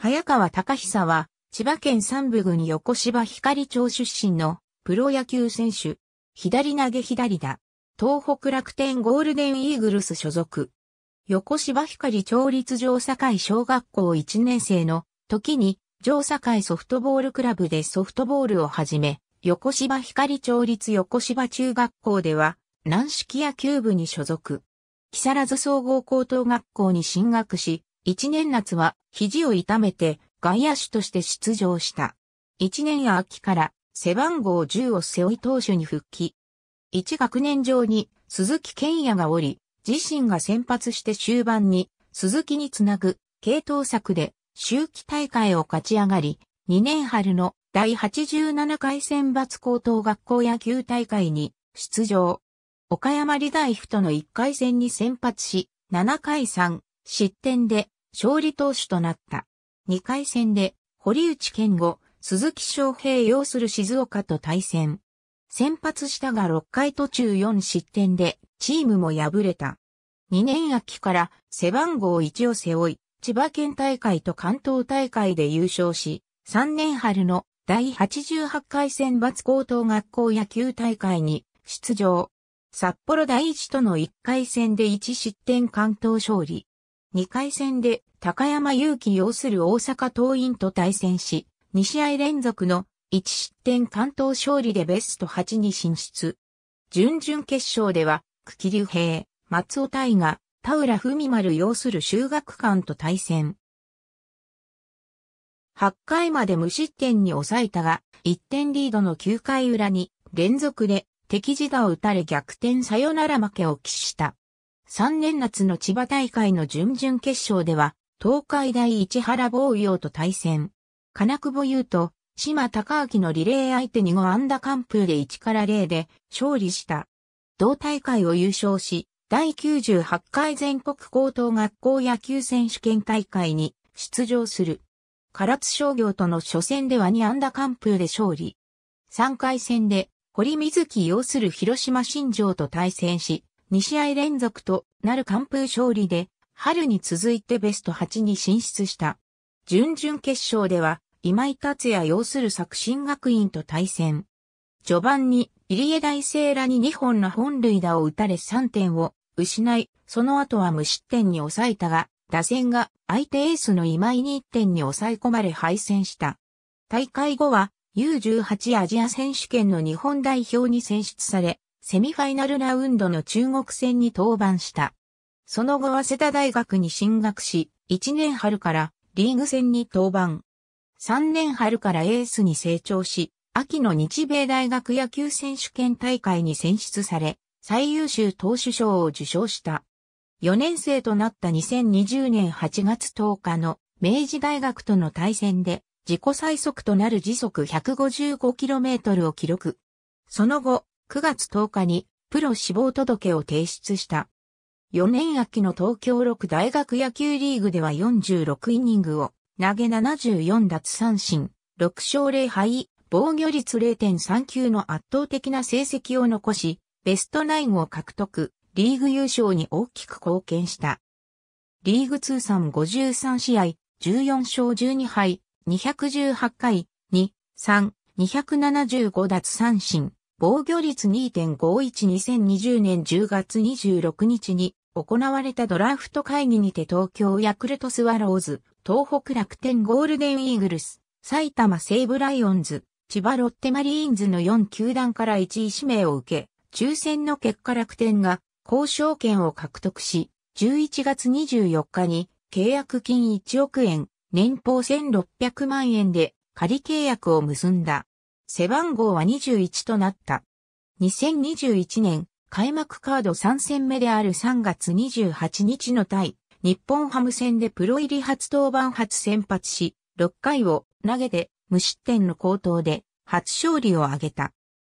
早川隆久は、千葉県三部郡横芝光町出身のプロ野球選手。左投げ左打。東北楽天ゴールデンイーグルス所属。横芝光町立上堺小学校1年生の時に上堺ソフトボールクラブでソフトボールを始め、横芝光町立横芝中学校では軟式野球部に所属。木更津総合高等学校に進学し、一年夏は肘を痛めて外野手として出場した。一年秋から背番号10を背負い投手に復帰。一学年上に鈴木健也がおり、自身が先発して終盤に鈴木につなぐ系統策で周期大会を勝ち上がり、2年春の第87回選抜高等学校野球大会に出場。岡山理大夫との1回戦に先発し、7回3失点で勝利投手となった。2回戦で、堀内健吾、鈴木翔平擁する静岡と対戦。先発したが6回途中4失点で、チームも敗れた。2年秋から背番号1を背負い、千葉県大会と関東大会で優勝し、3年春の第88回選抜高等学校野球大会に出場。札幌第一との1回戦で1失点関東勝利。2回戦で高山祐希擁する大阪桐蔭と対戦し、2試合連続の1失点関東勝利でベスト8に進出。準々決勝では、久喜竜兵、松尾大河、田浦文丸擁する修学館と対戦。8回まで無失点に抑えたが、1点リードの9回裏に連続で敵自打を打たれ逆転サヨナラ負けを喫した。3年夏の千葉大会の準々決勝では、東海大市原防洋と対戦。金久保優と島高明のリレー相手に5安打完封で1から0で勝利した。同大会を優勝し、第98回全国高等学校野球選手権大会に出場する。唐津商業との初戦では2安打完封で勝利。3回戦で堀水木擁する広島新庄と対戦し、2試合連続となる完封勝利で春に続いてベスト8に進出した。準々決勝では、今井達也要する作新学院と対戦。序盤に入江大聖らに2本の本塁打を打たれ3点を失い、その後は無失点に抑えたが、打線が相手エースの今井に1点に抑え込まれ敗戦した。大会後は U18 アジア選手権の日本代表に選出され、セミファイナルラウンドの中国戦に登板した。その後は瀬田大学に進学し、1年春からリーグ戦に登板。3年春からエースに成長し、秋の日米大学野球選手権大会に選出され、最優秀投手賞を受賞した。4年生となった2020年8月10日の明治大学との対戦で自己最速となる時速 155km を記録。その後、9月10日にプロ死亡届を提出した。4年秋の東京6大学野球リーグでは46イニングを投げ74奪三振、6勝0敗、防御率0.39の圧倒的な成績を残し、ベストナインを獲得、リーグ優勝に大きく貢献した。リーグ通算53試合、14勝12敗、218回、2、3、275奪三振、防御率2.512020年10月26日に行われたドラフト会議にて東京ヤクルトスワローズ、東北楽天ゴールデンイーグルス、埼玉西武ライオンズ、千葉ロッテマリーンズの4球団から1位指名を受け、抽選の結果楽天が交渉権を獲得し、11月24日に契約金1億円、年俸1600万円で仮契約を結んだ。背番号は21となった。2021年、開幕カード3戦目である3月28日の対、日本ハム戦でプロ入り初登板初先発し、6回を投げて無失点の高騰で初勝利を挙げた。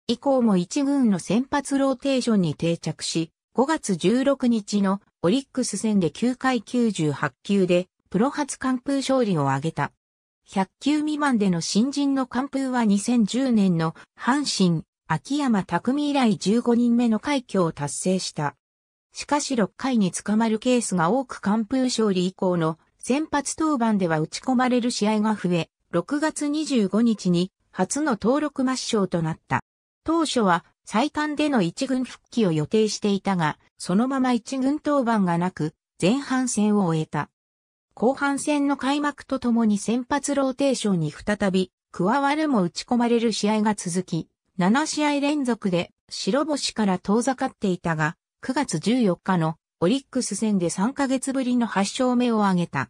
以降も1軍の先発ローテーションに定着し、5月16日のオリックス戦で9回98球でプロ初完封勝利を挙げた。100球未満での新人の完封は2010年の阪神、秋山匠以来15人目の快挙を達成した。しかし6回に捕まるケースが多く完封勝利以降の先発登板では打ち込まれる試合が増え、6月25日に初の登録抹消となった。当初は最短での一軍復帰を予定していたが、そのまま一軍登板がなく、前半戦を終えた。後半戦の開幕とともに先発ローテーションに再び加わるも打ち込まれる試合が続き、7試合連続で白星から遠ざかっていたが、9月14日のオリックス戦で3ヶ月ぶりの8勝目を挙げた。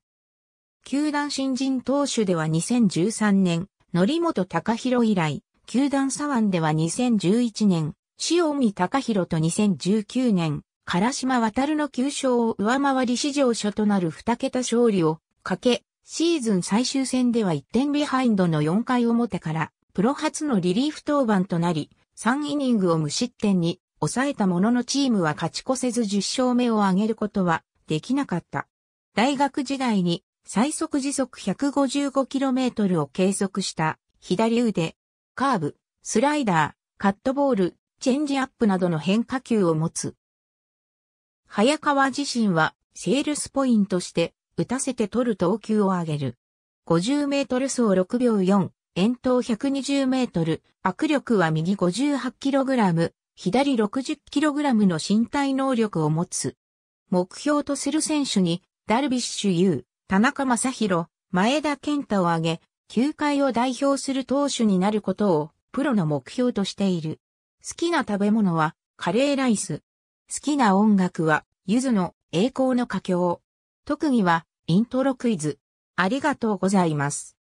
球団新人投手では2013年、則本隆弘以来、球団左腕では2011年、塩見隆弘と2019年、唐島渡の9勝を上回り史上初となる2桁勝利をかけ、シーズン最終戦では1点ビハインドの4回表から、プロ初のリリーフ登板となり、3イニングを無失点に抑えたもののチームは勝ち越せず10勝目を挙げることはできなかった。大学時代に最速時速 155km を計測した左腕、カーブ、スライダー、カットボール、チェンジアップなどの変化球を持つ早川自身はセールスポイントして打たせて取る投球を上げる。50メートル走6秒4、遠投120メートル、握力は右5 8ラム、左6 0ラムの身体能力を持つ。目標とする選手に、ダルビッシュ有、田中正宏、前田健太を挙げ、球界を代表する投手になることを、プロの目標としている。好きな食べ物は、カレーライス。好きな音楽は、ゆずの栄光の佳境。特技は、イントロクイズ。ありがとうございます。